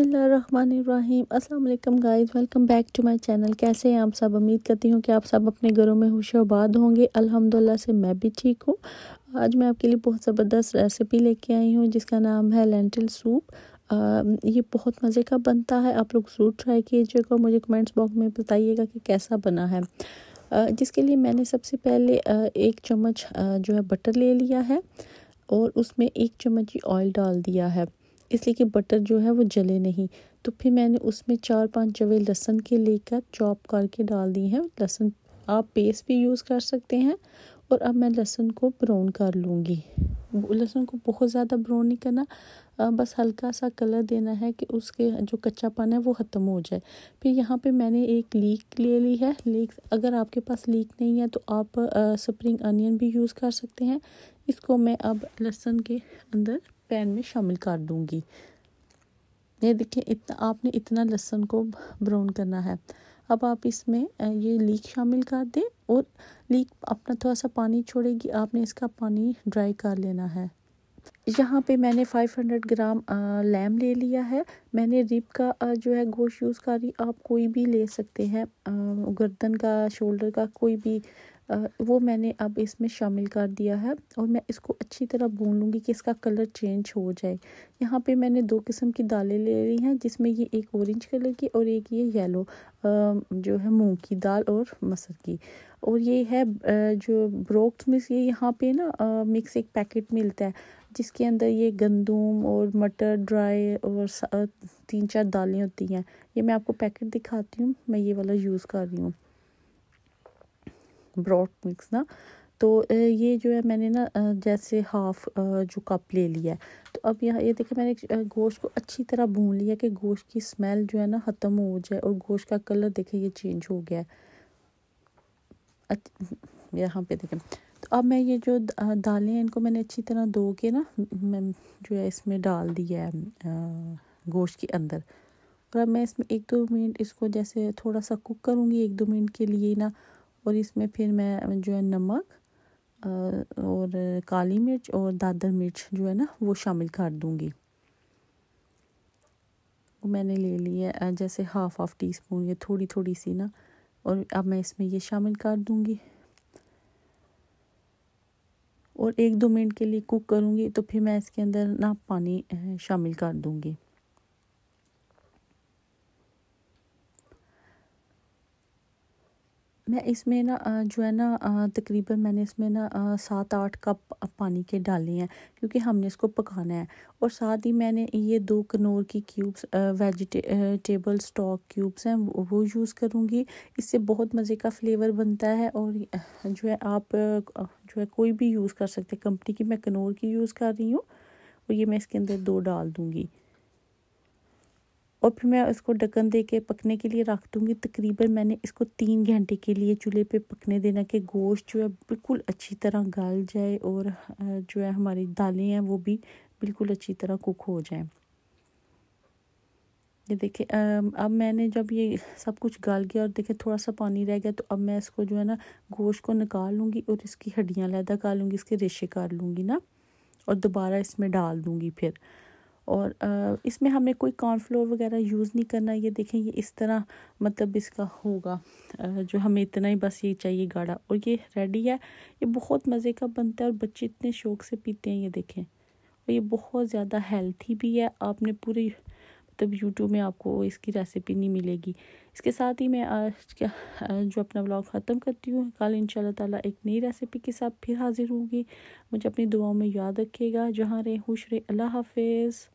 अस्सलाम वालेकुम guys welcome back to my channel कैसे हैं आप सब उम्मीद करती हूँ कि आप सब अपने घरों में होशोबाद होंगे अल्हम्दुलिल्लाह से मैं भी ठीक हूँ आज मैं आपके लिए बहुत ज़बरदस्त रेसिपी लेके आई हूँ जिसका नाम है लेंटिल सूप आ, ये बहुत मज़े का बनता है आप लोग ज़रूर ट्राई कीजिएगा मुझे कमेंट्स बॉक्स में बताइएगा कि कैसा बना है आ, जिसके लिए मैंने सबसे पहले एक चम्मच जो है बटर ले लिया है और उसमें एक चम्मच ही ऑयल डाल दिया है इसलिए कि बटर जो है वो जले नहीं तो फिर मैंने उसमें चार पांच जवे लहसुन के लेकर चॉप करके डाल दिए हैं लहसुन आप पेस्ट भी यूज़ कर सकते हैं और अब मैं लहसुन को ब्राउन कर लूँगी लहसुन को बहुत ज़्यादा ब्राउन नहीं करना बस हल्का सा कलर देना है कि उसके जो कच्चापन है वो ख़त्म हो जाए फिर यहाँ पे मैंने एक लीक ले ली है लीक अगर आपके पास लीक नहीं है तो आप स्प्रिंग अनियन भी यूज़ कर सकते हैं इसको मैं अब लहसुन के अंदर पैन में शामिल कर दूंगी ये देखिए इतना आपने इतना लहसुन को ब्राउन करना है अब आप इसमें ये लीक शामिल कर दें और लीक अपना थोड़ा सा पानी छोड़ेगी आपने इसका पानी ड्राई कर लेना है यहाँ पे मैंने 500 ग्राम लैम ले लिया है मैंने रिब का आ, जो है गोश्त यूज़ कर रही आप कोई भी ले सकते हैं गर्दन का शोल्डर का कोई भी वो मैंने अब इसमें शामिल कर दिया है और मैं इसको अच्छी तरह भून लूँगी कि इसका कलर चेंज हो जाए यहाँ पे मैंने दो किस्म की दालें ले ली हैं जिसमें ये एक ऑरेंज कलर की और एक ये येलो जो है मूंग की दाल और मसर की और ये है जो ब्रोक्स मिक्स ये यहाँ पे ना मिक्स एक पैकेट मिलता है जिसके अंदर ये गंदम और मटर ड्राई और तीन चार दालें होती हैं ये मैं आपको पैकेट दिखाती हूँ मैं ये वाला यूज़ कर रही हूँ ब्रॉड मिक्स ना तो ये जो है मैंने ना जैसे हाफ जो कप ले लिया है तो अब यहाँ ये देखिए मैंने गोश्त को अच्छी तरह भून लिया कि गोश्त की स्मेल जो है ना ख़त्म हो जाए और गोश्त का कलर देखिए ये चेंज हो गया है यहाँ पे देखें तो अब मैं ये जो दालें हैं इनको मैंने अच्छी तरह धो के ना मैं जो है इसमें डाल दिया है गोश्त के अंदर और अब मैं इसमें एक दो मिनट इसको जैसे थोड़ा सा कुक करूँगी एक दो मिनट के लिए ना और इसमें फिर मैं जो है नमक और काली मिर्च और दादर मिर्च जो है ना वो शामिल कर दूँगी मैंने ले ली है जैसे हाफ़ हाफ़ टी स्पून ये थोड़ी थोड़ी सी ना और अब मैं इसमें ये शामिल कर दूंगी और एक दो मिनट के लिए कुक करूंगी तो फिर मैं इसके अंदर ना पानी शामिल कर दूंगी मैं इसमें ना जो है ना तकरीबन मैंने इसमें ना सात आठ कप पानी के डाले हैं क्योंकि हमने इसको पकाना है और साथ ही मैंने ये दो कनौर की क्यूब्स वेजिटेबल स्टॉक क्यूब्स हैं वो यूज़ करूँगी इससे बहुत मज़े का फ्लेवर बनता है और जो है आप जो है कोई भी यूज़ कर सकते हैं कंपनी की मैं कनौर की यूज़ कर रही हूँ और ये मैं इसके अंदर दो डाल दूँगी और फिर मैं इसको ढक्कन दे के पकने के लिए रख दूँगी तकरीबन मैंने इसको तीन घंटे के लिए चूल्हे पे पकने देना कि गोश्त जो है बिल्कुल अच्छी तरह गल जाए और जो है हमारी दालें हैं वो भी बिल्कुल अच्छी तरह कुक हो जाए ये देखिए अब मैंने जब ये सब कुछ गाल गया और देखे थोड़ा सा पानी रह गया तो अब मैं इसको जो है ना गोश्त को निकाल लूँगी और इसकी हड्डियाँ लैदा कर लूँगी इसके रेशे कर लूँगी ना और दोबारा इसमें डाल दूँगी फिर और इसमें हमें कोई कॉर्नफ्लोर वगैरह यूज़ नहीं करना ये देखें ये इस तरह मतलब इसका होगा जो हमें इतना ही बस ये चाहिए गाढ़ा और ये रेडी है ये बहुत मज़े का बनता है और बच्चे इतने शौक से पीते हैं ये देखें और ये बहुत ज़्यादा हेल्थी भी है आपने पूरे तब यूट्यूब में आपको इसकी रेसिपी नहीं मिलेगी इसके साथ ही मैं आज का जो अपना ब्लॉग ख़त्म करती हूँ कल इन ताला एक नई रेसिपी के साथ फिर हाज़िर होगी मुझे अपनी दुआओं में याद रखिएगा जहाँ रहे खुश रहे अल्लाह हाफिज़